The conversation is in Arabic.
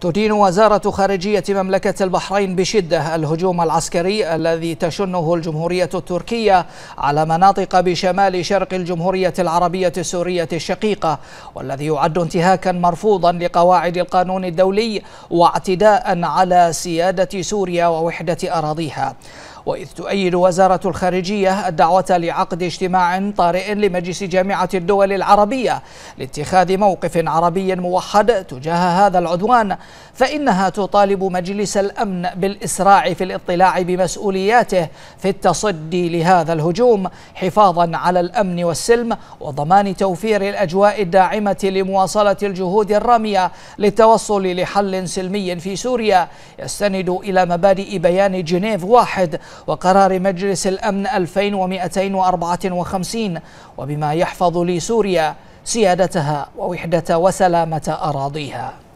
تدين وزارة خارجية مملكة البحرين بشدة الهجوم العسكري الذي تشنه الجمهورية التركية على مناطق بشمال شرق الجمهورية العربية السورية الشقيقة والذي يعد انتهاكا مرفوضا لقواعد القانون الدولي واعتداء على سيادة سوريا ووحدة أراضيها وإذ تؤيد وزارة الخارجية الدعوة لعقد اجتماع طارئ لمجلس جامعة الدول العربية لاتخاذ موقف عربي موحد تجاه هذا العدوان فإنها تطالب مجلس الأمن بالإسراع في الاطلاع بمسؤولياته في التصدي لهذا الهجوم حفاظا على الأمن والسلم وضمان توفير الأجواء الداعمة لمواصلة الجهود الرامية للتوصل لحل سلمي في سوريا يستند إلى مبادئ بيان جنيف واحد وقرار مجلس الأمن 2254 وبما يحفظ لسوريا سيادتها ووحدة وسلامة أراضيها